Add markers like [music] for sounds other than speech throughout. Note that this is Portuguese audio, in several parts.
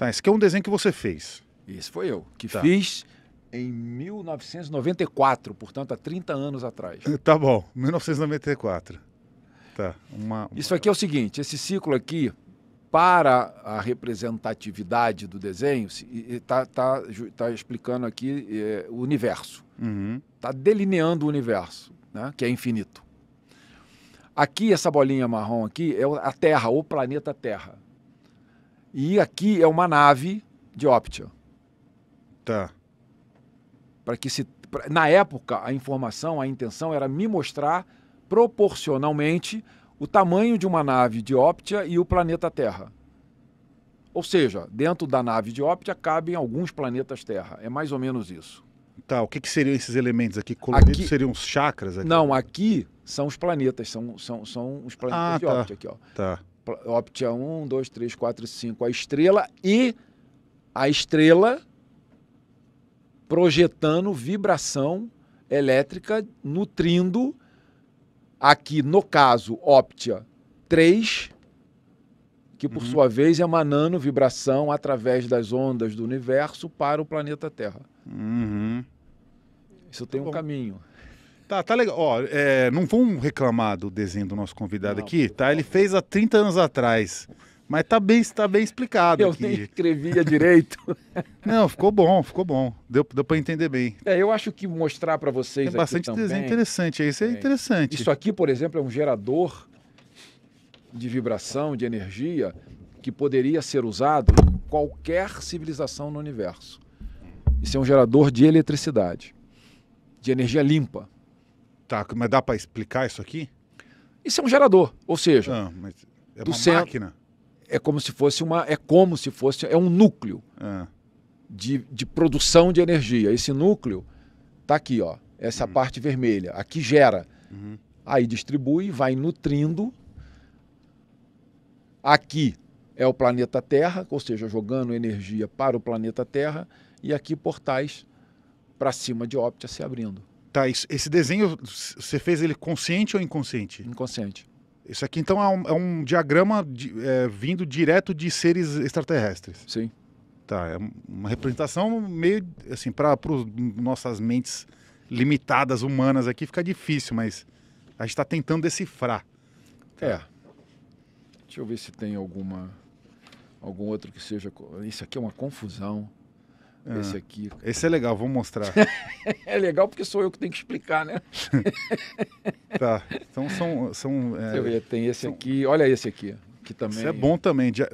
Tá, esse aqui é um desenho que você fez. Esse foi eu, que tá. fiz em 1994, portanto há 30 anos atrás. [laughs] Tá bom, 1994. Tá, uma, uma... Isso aqui é o seguinte, esse ciclo aqui, para a representatividade do desenho, está tá, tá, tá explicando aqui é, o universo. Está uhum. Tá delineando o universo, né, que é infinito. Aqui, essa bolinha marrom aqui, é a Terra, o planeta Terra. E aqui é uma nave de óptia, Tá. Para que se. Pra, na época, a informação, a intenção era me mostrar proporcionalmente o tamanho de uma nave de Optia e o planeta Terra. Ou seja, dentro da nave de Optia cabem alguns planetas Terra. É mais ou menos isso. Tá, o que, que seriam esses elementos aqui? Coloridos aqui... seriam os chakras? Aqui? Não, aqui são os planetas, são, são, são os planetas ah, de tá, Optia aqui, ó. Tá. Optia 1, 2, 3, 4, 5, a estrela e a estrela projetando vibração elétrica, nutrindo aqui, no caso, Optia 3, que por uhum. sua vez emanando vibração através das ondas do universo para o planeta Terra. Uhum. Isso tem tá um caminho. Tá, tá legal. Ó, é, não vamos reclamar do desenho do nosso convidado não, aqui, tá? Ele fez há 30 anos atrás. Mas tá bem, tá bem explicado. Eu aqui. nem escrevia direito. [laughs] Não, ficou bom, ficou bom. Deu, deu para entender bem. É, eu acho que mostrar para vocês. é bastante desenho interessante, isso é, interessante. Isso aqui, por exemplo, é um gerador de vibração, de energia, que poderia ser usado em qualquer civilização no universo. Isso é um gerador de eletricidade, de energia limpa. Tá, mas dá para explicar isso aqui? Isso é um gerador, ou seja, ah, é do uma centro, máquina. É como se fosse uma, é como se fosse, é um núcleo ah. de, de produção de energia. Esse núcleo tá aqui, ó, essa uhum. parte vermelha, aqui gera, uhum. aí distribui, vai nutrindo. Aqui é o planeta Terra, ou seja, jogando energia para o planeta Terra, e aqui portais para cima de óptica se abrindo. Tá, esse desenho você fez ele consciente ou inconsciente? Inconsciente. Isso aqui então é um, é um diagrama de, é, vindo direto de seres extraterrestres. Sim. Tá, é uma representação meio assim para nossas mentes limitadas humanas aqui fica difícil, mas a gente está tentando decifrar. Tá. É. Deixa eu ver se tem alguma algum outro que seja. Isso aqui é uma confusão. É. Esse aqui. Esse é legal, vou mostrar. [laughs] é legal porque sou eu que tenho que explicar, né? [laughs] tá. Então são. são é, tem esse são... aqui, olha esse aqui. Que também... Esse é bom também. Dia...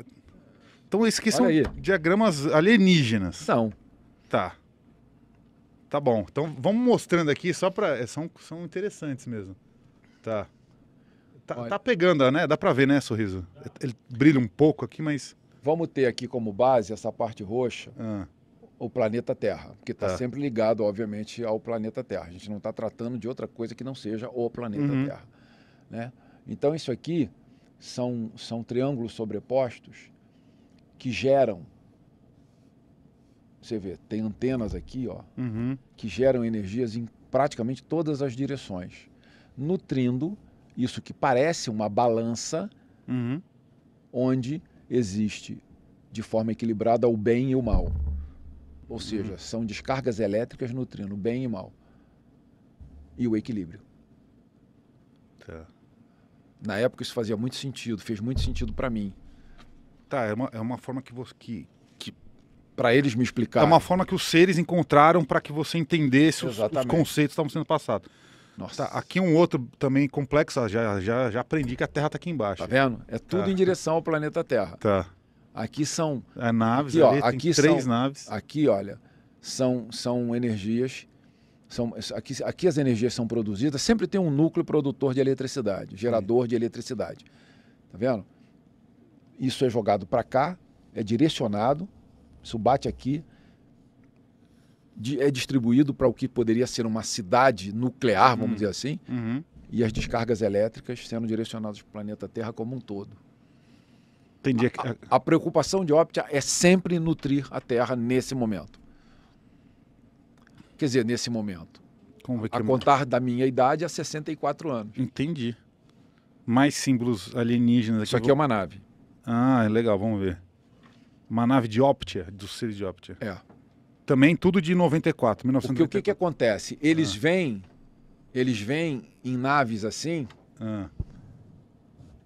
Então esse aqui olha são aí. diagramas alienígenas. São. Tá. Tá bom. Então vamos mostrando aqui só para é, são são interessantes mesmo. Tá. Tá, tá, pegando, né? Dá para ver, né, sorriso? Ele brilha um pouco aqui, mas vamos ter aqui como base essa parte roxa. Ah o planeta Terra, que está tá. sempre ligado, obviamente, ao planeta Terra. A gente não está tratando de outra coisa que não seja o planeta uhum. Terra. Né? Então, isso aqui são, são triângulos sobrepostos que geram. Você vê, tem antenas aqui, ó, uhum. que geram energias em praticamente todas as direções, nutrindo isso que parece uma balança, uhum. onde existe de forma equilibrada o bem e o mal. Ou seja, uhum. são descargas elétricas nutrindo bem e mal. E o equilíbrio. Tá. Na época isso fazia muito sentido, fez muito sentido para mim. Tá, é uma, é uma forma que você. Que, que... Para eles me explicar. É uma forma que os seres encontraram para que você entendesse os, os conceitos que estavam sendo passados. Nossa. Tá, aqui um outro também complexo, já, já, já aprendi que a Terra está aqui embaixo. Tá vendo? É tudo tá. em direção ao planeta Terra. Tá. Aqui são. É naves, aqui, ó, aqui três são, naves. Aqui, olha, são, são energias. São, aqui, aqui as energias são produzidas, sempre tem um núcleo produtor de eletricidade, gerador Sim. de eletricidade. Tá vendo? Isso é jogado para cá, é direcionado, isso bate aqui, de, é distribuído para o que poderia ser uma cidade nuclear, vamos uhum. dizer assim, uhum. e as descargas elétricas sendo direcionadas para o planeta Terra como um todo. Tem dia que... a, a é- preocupação de Optia é sempre nutrir a terra nesse momento. Quer dizer, nesse momento. a é contar da minha idade a 64 anos. Entendi. Mais símbolos alienígenas aqui. Isso aqui vou... é uma nave. Ah, é legal, vamos ver. Uma nave de Optia, do Ciro de Optia. É. Também tudo de 94, 1994. Porque o que, que acontece? Eles ah. vêm, eles vêm em naves assim, ah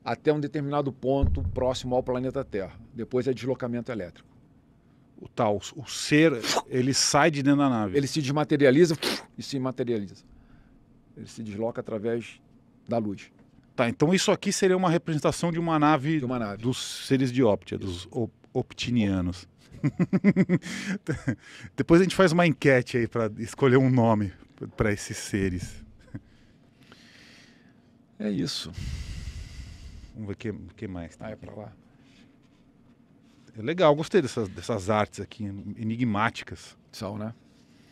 até um determinado ponto próximo ao planeta Terra. Depois é deslocamento elétrico. O tal, o ser, ele sai de dentro da nave. Ele se desmaterializa e se materializa. Ele se desloca através da luz. Tá, então isso aqui seria uma representação de uma nave, de uma nave. dos seres de Optia, dos op optinianos. [laughs] Depois a gente faz uma enquete aí para escolher um nome para esses seres. É isso. Vamos ver quem, que mais. Tá ah, é para lá. É legal, gostei dessas, dessas artes aqui, enigmáticas. São, né?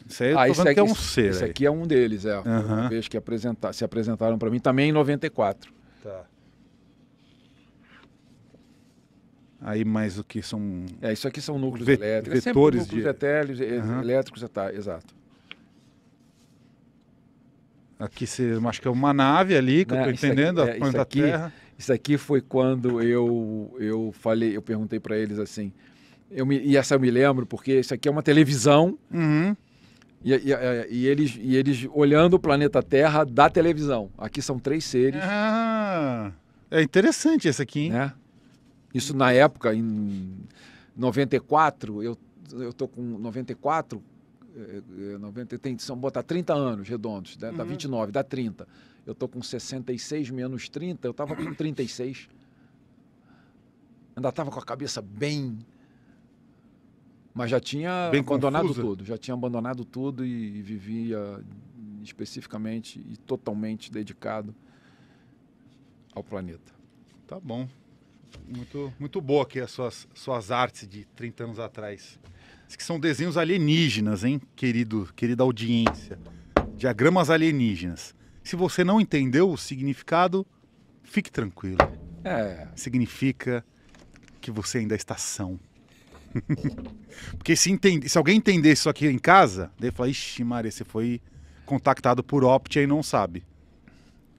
Isso aí, ah, isso é um ser. esse aqui é um deles, é. Uhum. Uma que apresenta, se apresentaram para mim, também em 94. Tá. Aí mais o que são. É, isso aqui são núcleos Vet elétricos. É vetores é núcleos de... etélios, uhum. É, elétricos, tá, exato. Aqui você acho que é uma nave ali, que eu estou entendendo, aqui, é, a é, da aqui, terra. Isso aqui foi quando eu, eu falei, eu perguntei para eles assim. Eu me, e essa eu me lembro, porque isso aqui é uma televisão. Uhum. E, e, e, eles, e eles olhando o planeta Terra da televisão. Aqui são três seres. Ah, é interessante esse aqui, hein? Né? Isso na época, em 94, eu, eu tô com 94, 90, eh, eh, tem, são, botar 30 anos redondos, dá, uhum. 29, dá 30. Eu tô com 66 menos 30, eu tava com 36. Ainda tava com a cabeça bem. Mas já tinha bem abandonado confusa. tudo, já tinha abandonado tudo e, e vivia especificamente e totalmente dedicado ao planeta. Tá bom. Muito, muito boa aqui as suas, suas artes de 30 anos atrás que são desenhos alienígenas, hein, querido, querida audiência. Diagramas alienígenas. Se você não entendeu o significado, fique tranquilo. É. Significa que você ainda está são. [laughs] Porque se, entende, se alguém entender isso aqui em casa, daí fala, ixi, Maria, você foi contactado por Opti?", e não sabe.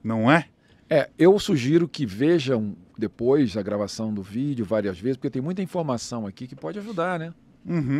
Não é? É, eu sugiro que vejam depois a gravação do vídeo várias vezes, porque tem muita informação aqui que pode ajudar, né? Uhum.